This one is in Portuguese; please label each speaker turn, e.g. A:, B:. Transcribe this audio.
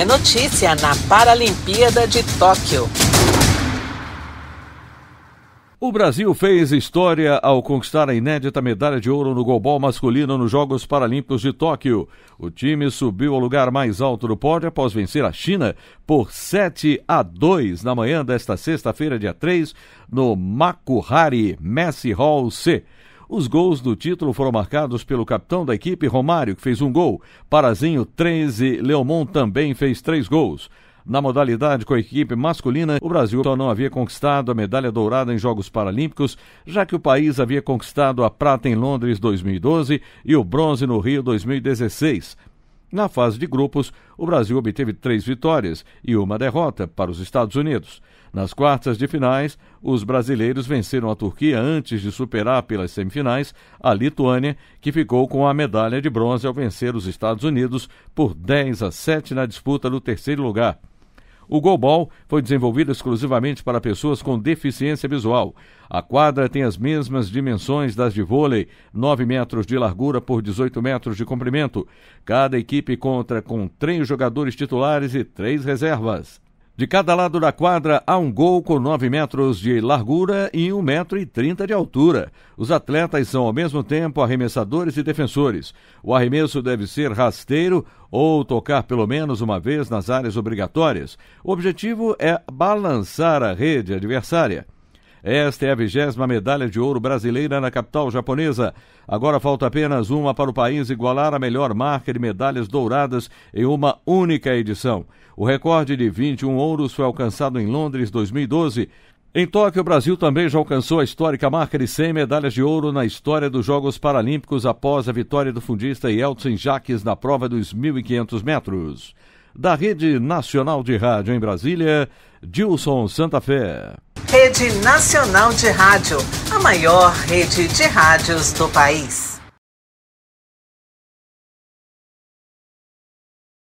A: é notícia na Paralimpíada de Tóquio. O Brasil fez história ao conquistar a inédita medalha de ouro no golbol masculino nos Jogos Paralímpicos de Tóquio. O time subiu ao lugar mais alto do pódio após vencer a China por 7 a 2 na manhã desta sexta-feira, dia 3, no Makuhari Messi Hall C. Os gols do título foram marcados pelo capitão da equipe, Romário, que fez um gol. Parazinho, 13. Leomon também fez três gols. Na modalidade com a equipe masculina, o Brasil só não havia conquistado a medalha dourada em Jogos Paralímpicos, já que o país havia conquistado a prata em Londres 2012 e o bronze no Rio 2016. Na fase de grupos, o Brasil obteve três vitórias e uma derrota para os Estados Unidos. Nas quartas de finais, os brasileiros venceram a Turquia antes de superar pelas semifinais a Lituânia, que ficou com a medalha de bronze ao vencer os Estados Unidos por 10 a 7 na disputa do terceiro lugar. O goalball foi desenvolvido exclusivamente para pessoas com deficiência visual. A quadra tem as mesmas dimensões das de vôlei, 9 metros de largura por 18 metros de comprimento. Cada equipe conta com três jogadores titulares e três reservas. De cada lado da quadra há um gol com 9 metros de largura e 1,30 metro e 30 de altura. Os atletas são ao mesmo tempo arremessadores e defensores. O arremesso deve ser rasteiro ou tocar pelo menos uma vez nas áreas obrigatórias. O objetivo é balançar a rede adversária. Esta é a vigésima medalha de ouro brasileira na capital japonesa. Agora falta apenas uma para o país igualar a melhor marca de medalhas douradas em uma única edição. O recorde de 21 ouros foi alcançado em Londres 2012. Em Tóquio, o Brasil também já alcançou a histórica marca de 100 medalhas de ouro na história dos Jogos Paralímpicos após a vitória do fundista Yeltsin Jaques na prova dos 1.500 metros da Rede Nacional de Rádio em Brasília, Dilson Santa Fé. Rede Nacional de Rádio, a maior rede de rádios do país.